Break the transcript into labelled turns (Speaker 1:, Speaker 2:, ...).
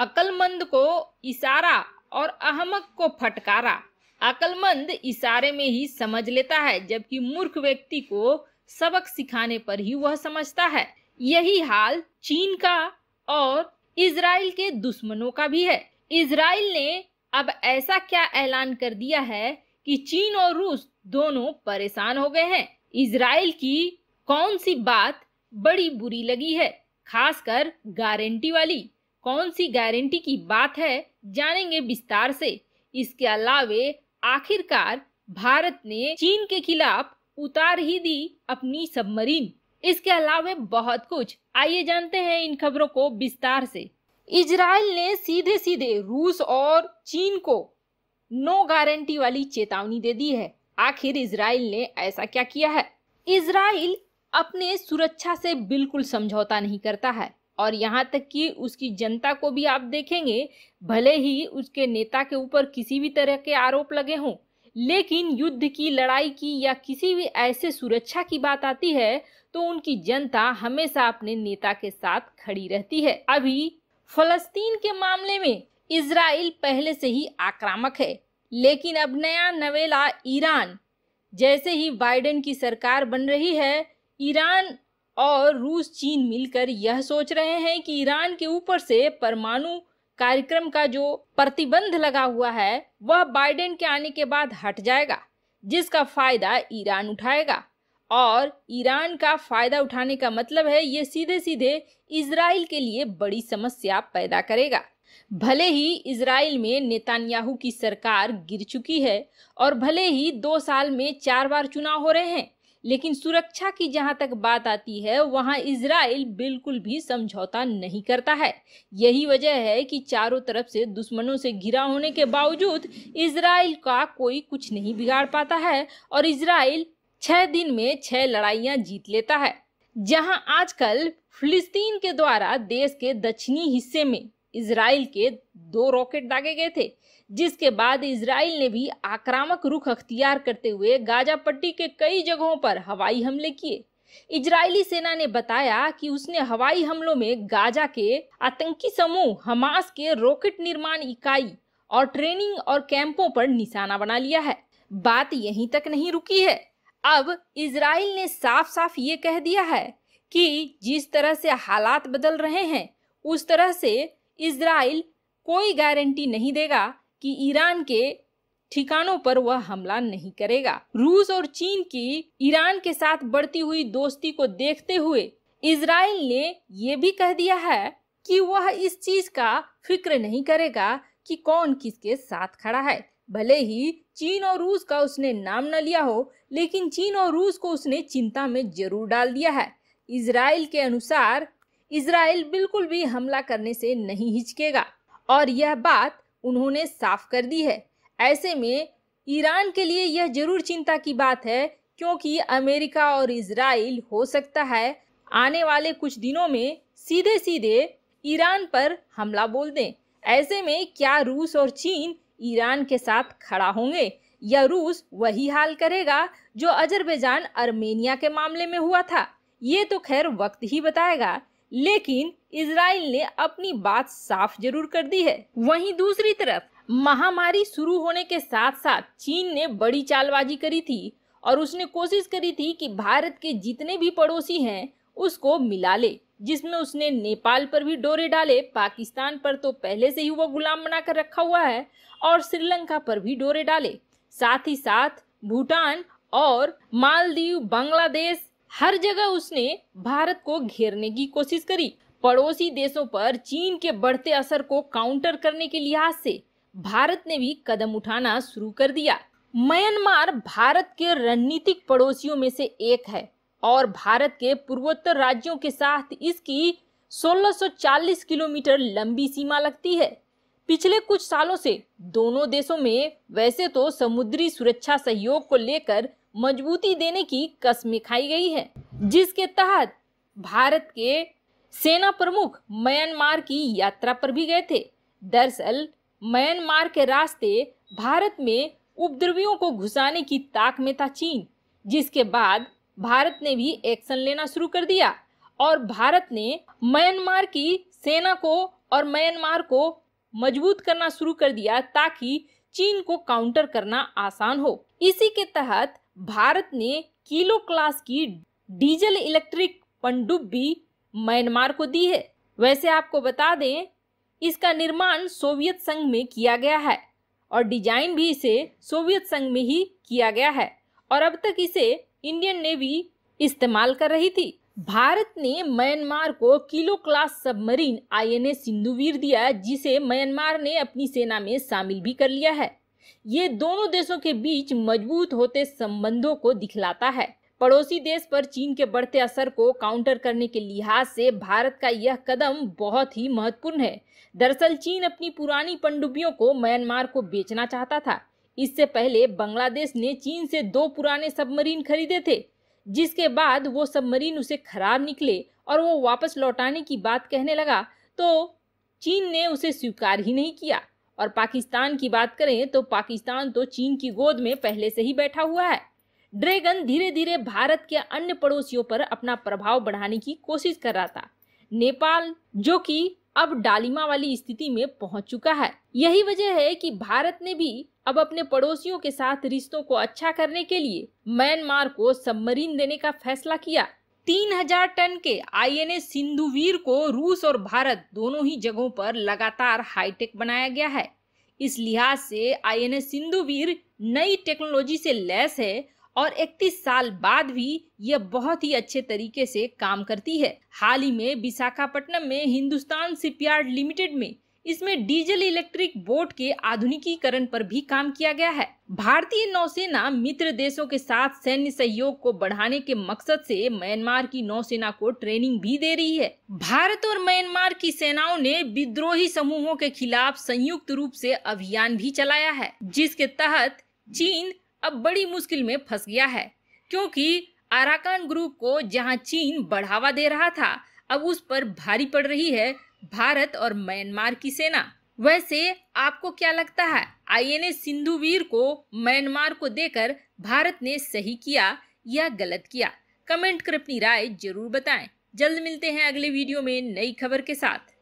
Speaker 1: अकलमंद को इशारा और अहमक को फटकारा अकलमंद इशारे में ही समझ लेता है जबकि मूर्ख व्यक्ति को सबक सिखाने पर ही वह समझता है यही हाल चीन का और इसराइल के दुश्मनों का भी है इसराइल ने अब ऐसा क्या ऐलान कर दिया है कि चीन और रूस दोनों परेशान हो गए हैं इसराइल की कौन सी बात बड़ी बुरी लगी है खासकर गारंटी वाली कौन सी गारंटी की बात है जानेंगे विस्तार से इसके अलावे आखिरकार भारत ने चीन के खिलाफ उतार ही दी अपनी सबमरीन इसके अलावे बहुत कुछ आइए जानते हैं इन खबरों को विस्तार से इजराइल ने सीधे सीधे रूस और चीन को नो गारंटी वाली चेतावनी दे दी है आखिर इसराइल ने ऐसा क्या किया है इसराइल अपने सुरक्षा से बिल्कुल समझौता नहीं करता है और यहाँ तक कि उसकी जनता को भी आप देखेंगे भले ही उसके नेता के ऊपर किसी भी तरह के आरोप लगे हों लेकिन युद्ध की लड़ाई की या किसी भी ऐसे सुरक्षा की बात आती है तो उनकी जनता हमेशा अपने नेता के साथ खड़ी रहती है अभी फलस्तीन के मामले में इसराइल पहले से ही आक्रामक है लेकिन अब नया नवेला ईरान जैसे ही बाइडेन की सरकार बन रही है ईरान और रूस चीन मिलकर यह सोच रहे हैं कि ईरान के ऊपर से परमाणु कार्यक्रम का जो प्रतिबंध लगा हुआ है वह बाइडेन के आने के बाद हट जाएगा जिसका फायदा ईरान उठाएगा और ईरान का फायदा उठाने का मतलब है ये सीधे सीधे इसराइल के लिए बड़ी समस्या पैदा करेगा भले ही इसराइल में नेतान्याहू की सरकार गिर चुकी है और भले ही दो साल में चार बार चुनाव हो रहे हैं लेकिन सुरक्षा की जहां तक बात आती है वहां इसराइल बिल्कुल भी समझौता नहीं करता है यही वजह है कि चारों तरफ से दुश्मनों से घिरा होने के बावजूद इसराइल का कोई कुछ नहीं बिगाड़ पाता है और इसराइल छह दिन में छह लड़ाइया जीत लेता है जहां आजकल फिलिस्तीन के द्वारा देश के दक्षिणी हिस्से में इसराइल के दो रॉकेट दागे गए थे जिसके बाद इसराइल ने भी आक्रामक रुख अख्तियार करते हुए गाजा पट्टी के कई जगहों पर हवाई हमले किए इजरायली सेना ने बताया कि उसने हवाई हमलों में गाजा के आतंकी समूह हमास के रॉकेट निर्माण इकाई और ट्रेनिंग और कैंपों पर निशाना बना लिया है बात यहीं तक नहीं रुकी है अब इसराइल ने साफ साफ ये कह दिया है कि जिस तरह से हालात बदल रहे हैं उस तरह से इसराइल कोई गारंटी नहीं देगा कि ईरान के ठिकानों पर वह हमला नहीं करेगा रूस और चीन की ईरान के साथ बढ़ती हुई दोस्ती को देखते हुए इसराइल ने ये भी कह दिया है कि वह इस चीज का फिक्र नहीं करेगा कि कौन किसके साथ खड़ा है भले ही चीन और रूस का उसने नाम न लिया हो लेकिन चीन और रूस को उसने चिंता में जरूर डाल दिया है इसराइल के अनुसार इसराइल बिल्कुल भी हमला करने से नहीं हिचकेगा और यह बात उन्होंने साफ कर दी है ऐसे में ईरान के लिए यह जरूर चिंता की बात है क्योंकि अमेरिका और इसराइल हो सकता है आने वाले कुछ दिनों में सीधे सीधे ईरान पर हमला बोल दें ऐसे में क्या रूस और चीन ईरान के साथ खड़ा होंगे या रूस वही हाल करेगा जो अजरबैजान अर्मेनिया के मामले में हुआ था ये तो खैर वक्त ही बताएगा लेकिन इसराइल ने अपनी बात साफ जरूर कर दी है वहीं दूसरी तरफ महामारी शुरू होने के साथ साथ चीन ने बड़ी चालबाजी करी थी और उसने कोशिश करी थी कि भारत के जितने भी पड़ोसी हैं उसको मिला ले जिसमें उसने नेपाल पर भी डोरे डाले पाकिस्तान पर तो पहले से ही वो गुलाम बनाकर रखा हुआ है और श्रीलंका पर भी डोरे डाले साथ ही साथ भूटान और मालदीव बांग्लादेश हर जगह उसने भारत को घेरने की कोशिश करी पड़ोसी देशों पर चीन के बढ़ते असर को काउंटर करने के लिहाज से भारत ने भी कदम उठाना शुरू कर दिया म्यांमार भारत के रणनीतिक पड़ोसियों में से एक है और भारत के पूर्वोत्तर राज्यों के साथ इसकी 1640 किलोमीटर लंबी सीमा लगती है पिछले कुछ सालों से दोनों देशों में वैसे तो समुद्री सुरक्षा सहयोग को लेकर मजबूती देने की कसम खाई गई है जिसके तहत भारत के सेना प्रमुख म्यांमार की यात्रा पर भी गए थे दरअसल म्यांमार के रास्ते भारत में उपद्रवियों को घुसाने की ताक में था चीन जिसके बाद भारत ने भी एक्शन लेना शुरू कर दिया और भारत ने म्यांमार की सेना को और म्यांमार को मजबूत करना शुरू कर दिया ताकि चीन को काउंटर करना आसान हो इसी के तहत भारत ने किलो क्लास की डीजल इलेक्ट्रिक पनडुब्बी म्यांमार को दी है वैसे आपको बता दें इसका निर्माण सोवियत संघ में किया गया है और डिजाइन भी इसे सोवियत संघ में ही किया गया है और अब तक इसे इंडियन नेवी इस्तेमाल कर रही थी भारत ने म्यांमार को kilo class submarine INS Sindhuvir दिया जिसे म्यांमार ने अपनी सेना में शामिल भी कर लिया है ये दोनों देशों के बीच मजबूत होते संबंधों को दिखलाता है पड़ोसी देश पर चीन के बढ़ते असर को काउंटर करने के लिहाज से भारत का यह कदम बहुत ही महत्वपूर्ण है दरअसल चीन अपनी पुरानी पनडुब्बियों को म्यांमार को बेचना चाहता था इससे पहले बांग्लादेश ने चीन से दो पुराने सबमरीन खरीदे थे जिसके बाद वो सबमरीन उसे खराब निकले और वो वापस लौटाने की बात कहने लगा तो चीन ने उसे स्वीकार ही नहीं किया और पाकिस्तान की बात करें तो पाकिस्तान तो चीन की गोद में पहले से ही बैठा हुआ है ड्रैगन धीरे धीरे भारत के अन्य पड़ोसियों पर अपना प्रभाव बढ़ाने की कोशिश कर रहा था नेपाल जो कि अब डालिमा वाली स्थिति में पहुंच चुका है यही वजह है कि भारत ने भी अब अपने पड़ोसियों के साथ रिश्तों को अच्छा करने के लिए म्यांमार को सबमरीन देने का फैसला किया 3000 टन के आईएनए सिंधुवीर को रूस और भारत दोनों ही जगहों पर लगातार हाईटेक बनाया गया है इस लिहाज से आईएनए सिंधुवीर नई टेक्नोलॉजी से लैस है और 31 साल बाद भी यह बहुत ही अच्छे तरीके से काम करती है हाल ही में विशाखापट्टनम में हिंदुस्तान शिपयार्ड लिमिटेड में इसमें डीजल इलेक्ट्रिक बोट के आधुनिकीकरण पर भी काम किया गया है भारतीय नौसेना मित्र देशों के साथ सैन्य सहयोग को बढ़ाने के मकसद से म्यांमार की नौसेना को ट्रेनिंग भी दे रही है भारत और म्यांमार की सेनाओं ने विद्रोही समूहों के खिलाफ संयुक्त रूप से अभियान भी चलाया है जिसके तहत चीन अब बड़ी मुश्किल में फंस गया है क्योंकि अराकान ग्रुप को जहाँ चीन बढ़ावा दे रहा था अब उस पर भारी पड़ रही है भारत और म्यांमार की सेना वैसे आपको क्या लगता है आईएनएस सिंधुवीर को म्यांमार को देकर भारत ने सही किया या गलत किया कमेंट कर अपनी राय जरूर बताएं जल्द मिलते हैं अगले वीडियो में नई खबर के साथ